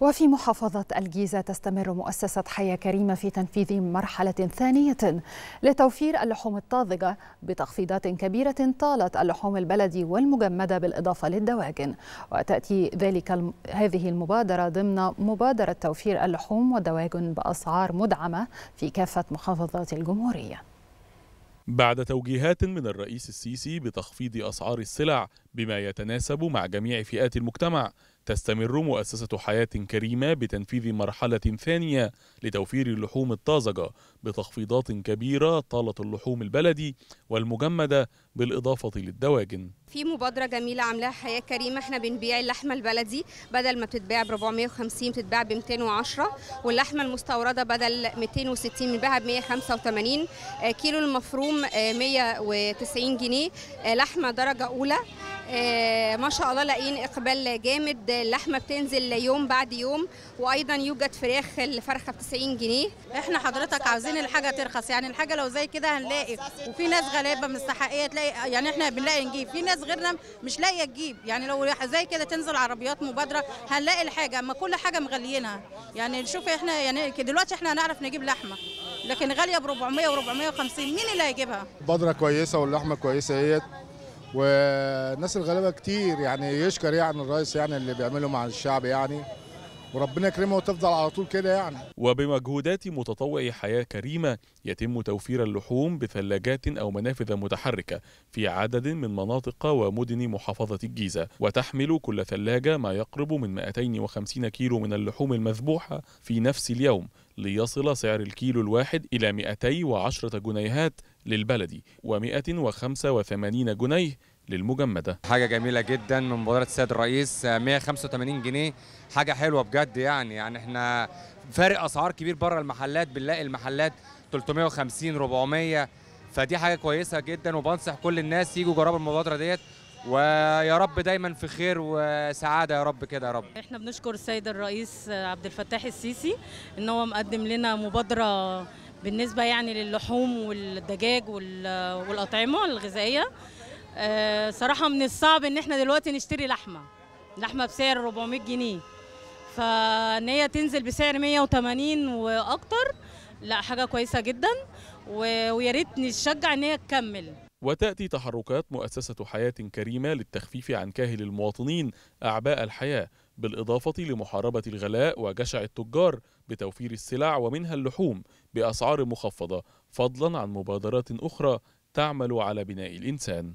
وفي محافظة الجيزة تستمر مؤسسة حياة كريمة في تنفيذ مرحلة ثانية لتوفير اللحوم الطازجة بتخفيضات كبيرة طالت اللحوم البلدي والمجمدة بالإضافة للدواجن وتأتي ذلك الم... هذه المبادرة ضمن مبادرة توفير اللحوم والدواجن بأسعار مدعمة في كافة محافظات الجمهورية بعد توجيهات من الرئيس السيسي بتخفيض أسعار السلع بما يتناسب مع جميع فئات المجتمع تستمر مؤسسة حياة كريمة بتنفيذ مرحلة ثانية لتوفير اللحوم الطازجة بتخفيضات كبيرة طالت اللحوم البلدي والمجمدة بالإضافة للدواجن في مبادرة جميلة عاملاها حياة كريمة احنا بنبيع اللحمة البلدي بدل ما بتتباع ب 450 بتتباع ب 210 واللحمة المستوردة بدل 260 بنبيعها ب 185 آه، كيلو المفروم 190 آه، جنيه آه، لحمة درجة أولى آه، ما شاء الله لاقيين اقبال جامد اللحمه بتنزل يوم بعد يوم وايضا يوجد فراخ الفرخه ب 90 جنيه احنا حضرتك عاوزين الحاجه ترخص يعني الحاجه لو زي كده هنلاقي وفي ناس غلابه مستحقيه تلاقي يعني احنا بنلاقي نجيب في ناس غيرنا مش لاقيه تجيب يعني لو زي كده تنزل عربيات مبادره هنلاقي الحاجه اما كل حاجه مغليينها يعني نشوف احنا يعني دلوقتي احنا هنعرف نجيب لحمه لكن غاليه ب 400 و 450 مين اللي هيجيبها؟ مبادره كويسه واللحمه كويسه اهيت والناس الغلابه كتير يعني يشكر يعني الرئيس يعني اللي بيعمله مع الشعب يعني وربنا يكرمها وتفضل على طول كده يعني وبمجهودات متطوع حياة كريمة يتم توفير اللحوم بثلاجات أو منافذ متحركة في عدد من مناطق ومدن محافظة الجيزة وتحمل كل ثلاجة ما يقرب من 250 كيلو من اللحوم المذبوحة في نفس اليوم ليصل سعر الكيلو الواحد إلى 210 جنيهات للبلدي و185 جنيه للمجمدة حاجة جميلة جدا من مبادرة السيد الرئيس 185 جنيه حاجة حلوة بجد يعني يعني احنا فارق أسعار كبير بره المحلات بنلاقي المحلات 350 400 فدي حاجة كويسة جدا وبنصح كل الناس يجوا جربوا المبادرة ديت ويا رب دايما في خير وسعاده يا رب كده يا رب احنا بنشكر السيد الرئيس عبد الفتاح السيسي ان هو مقدم لنا مبادره بالنسبه يعني للحوم والدجاج والاطعمه الغذائيه آه، صراحه من الصعب ان احنا دلوقتي نشتري لحمه لحمه بسعر 400 جنيه فان هي تنزل بسعر 180 واكتر لا حاجه كويسه جدا ويا ريت نشجع ان هي تكمل وتأتي تحركات مؤسسة حياة كريمة للتخفيف عن كاهل المواطنين أعباء الحياة بالإضافة لمحاربة الغلاء وجشع التجار بتوفير السلع ومنها اللحوم بأسعار مخفضة فضلا عن مبادرات أخرى تعمل على بناء الإنسان